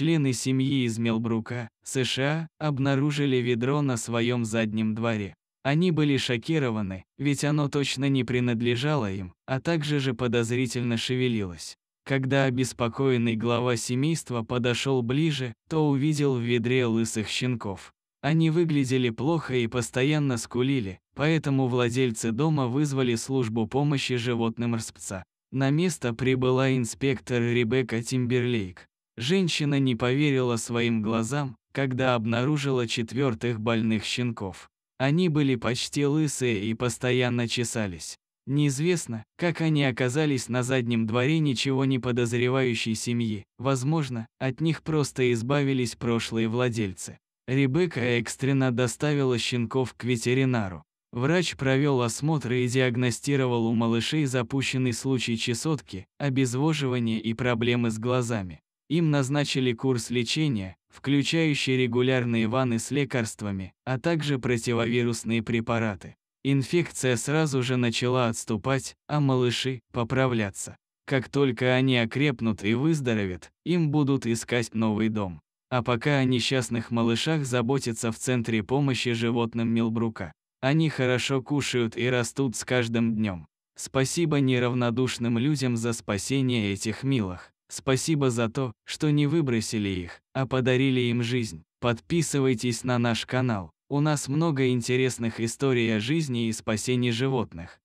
Члены семьи из Мелбрука, США, обнаружили ведро на своем заднем дворе. Они были шокированы, ведь оно точно не принадлежало им, а также же подозрительно шевелилось. Когда обеспокоенный глава семейства подошел ближе, то увидел в ведре лысых щенков. Они выглядели плохо и постоянно скулили, поэтому владельцы дома вызвали службу помощи животным РСПЦа. На место прибыла инспектор Ребекка Тимберлейк. Женщина не поверила своим глазам, когда обнаружила четвертых больных щенков. Они были почти лысые и постоянно чесались. Неизвестно, как они оказались на заднем дворе ничего не подозревающей семьи. Возможно, от них просто избавились прошлые владельцы. Ребекка экстренно доставила щенков к ветеринару. Врач провел осмотр и диагностировал у малышей запущенный случай чесотки, обезвоживания и проблемы с глазами. Им назначили курс лечения, включающий регулярные ванны с лекарствами, а также противовирусные препараты. Инфекция сразу же начала отступать, а малыши – поправляться. Как только они окрепнут и выздоровят, им будут искать новый дом. А пока о несчастных малышах заботятся в Центре помощи животным Милбрука. Они хорошо кушают и растут с каждым днем. Спасибо неравнодушным людям за спасение этих милых. Спасибо за то, что не выбросили их, а подарили им жизнь. Подписывайтесь на наш канал. У нас много интересных историй о жизни и спасении животных.